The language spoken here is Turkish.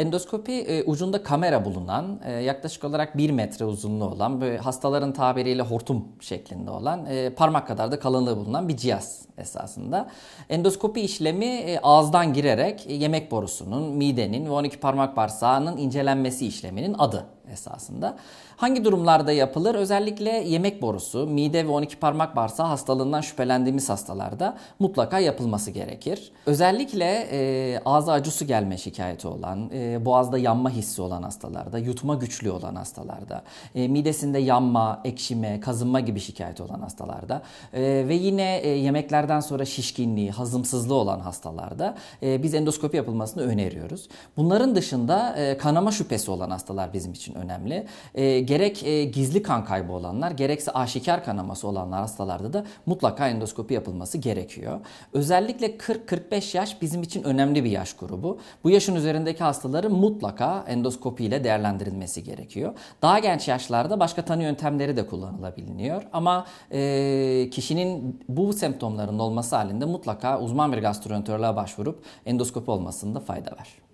Endoskopi e, ucunda kamera bulunan, e, yaklaşık olarak 1 metre uzunluğu olan, böyle hastaların tabiriyle hortum şeklinde olan, e, parmak kadar da kalınlığı bulunan bir cihaz esasında. Endoskopi işlemi e, ağızdan girerek yemek borusunun, midenin ve 12 parmak bağırsağının incelenmesi işleminin adı esasında. Hangi durumlarda yapılır? Özellikle yemek borusu, mide ve 12 parmak bağırsağı hastalığından şüphelendiğimiz hastalarda mutlaka yapılması gerekir. Özellikle e, ağza acısı gelme şikayeti olan, e, boğazda yanma hissi olan hastalarda, yutma güçlüğü olan hastalarda, e, midesinde yanma, ekşime, kazınma gibi şikayeti olan hastalarda e, ve yine e, yemeklerden sonra şişkinliği, hazımsızlığı olan hastalarda e, biz endoskopi yapılmasını öneriyoruz. Bunların dışında e, kanama şüphesi olan hastalar bizim için önemli. E, gerek e, gizli kan kaybı olanlar gerekse aşikar kanaması olanlar hastalarda da mutlaka endoskopi yapılması gerekiyor. Özellikle 40-45 yaş bizim için önemli bir yaş grubu. Bu yaşın üzerindeki hastaların mutlaka endoskopi ile değerlendirilmesi gerekiyor. Daha genç yaşlarda başka tanı yöntemleri de kullanılabiliyor ama e, kişinin bu semptomların olması halinde mutlaka uzman bir gastroenteroloğa başvurup endoskopi olmasında fayda var.